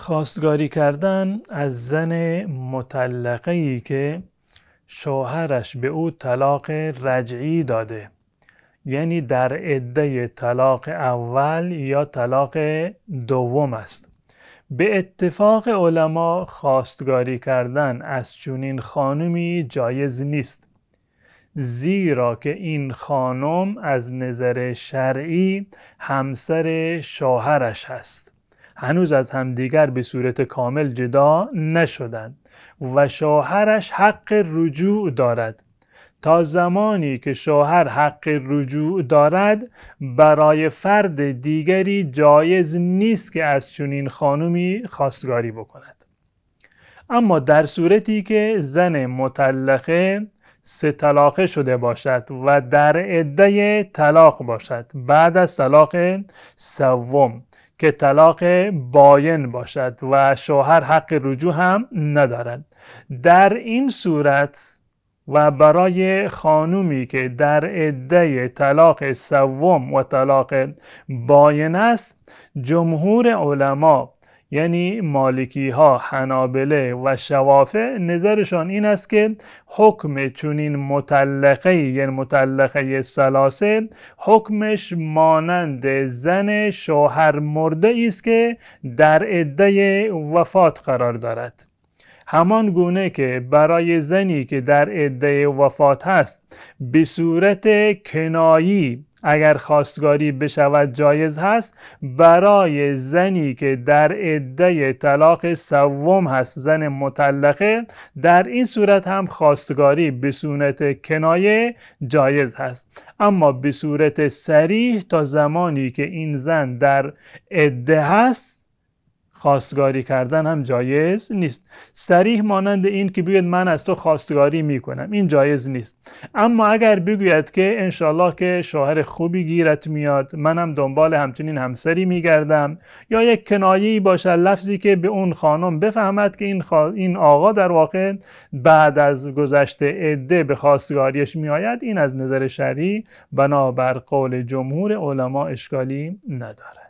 خواستگاری کردن از زن مطلقه ای که شوهرش به او طلاق رجعی داده یعنی در عده طلاق اول یا طلاق دوم است به اتفاق علما خواستگاری کردن از چنین خانمی جایز نیست زیرا که این خانم از نظر شرعی همسر شوهرش است هنوز از همدیگر به صورت کامل جدا نشدند و شوهرش حق رجوع دارد تا زمانی که شوهر حق رجوع دارد برای فرد دیگری جایز نیست که از چنین خانمی خواستگاری بکند اما در صورتی که زن مطلقه سه طلاقه شده باشد و در عده طلاق باشد بعد از طلاق سوم که طلاق باین باشد و شوهر حق رجوع هم ندارد در این صورت و برای خانومی که در عده طلاق سوم و طلاق باین است جمهور علما یعنی مالکی ها حنابله و شوافع نظرشان این است که حکم چونین متلقه یعنی متلقه سلاسل حکمش مانند زن شوهر مرده است که در عده وفات قرار دارد همان گونه که برای زنی که در عده وفات هست به صورت کنایی اگر خواستگاری بشود جایز هست برای زنی که در عده طلاق سوم هست زن مطلقه در این صورت هم خواستگاری به صورت کنایه جایز هست اما به صورت سریح تا زمانی که این زن در عده هست خواستگاری کردن هم جایز نیست سریح مانند این که بگوید من از تو خواستگاری میکنم این جایز نیست اما اگر بگوید که انشالله که شوهر خوبی گیرت میاد منم دنبال همچنین همسری میگردم یا یک کنایه باشه لفظی که به اون خانم بفهمد که این, این آقا در واقع بعد از گذشت عده به خواستگاریش میآید این از نظر شرعی بنابر قول جمهور علما اشکالی ندارد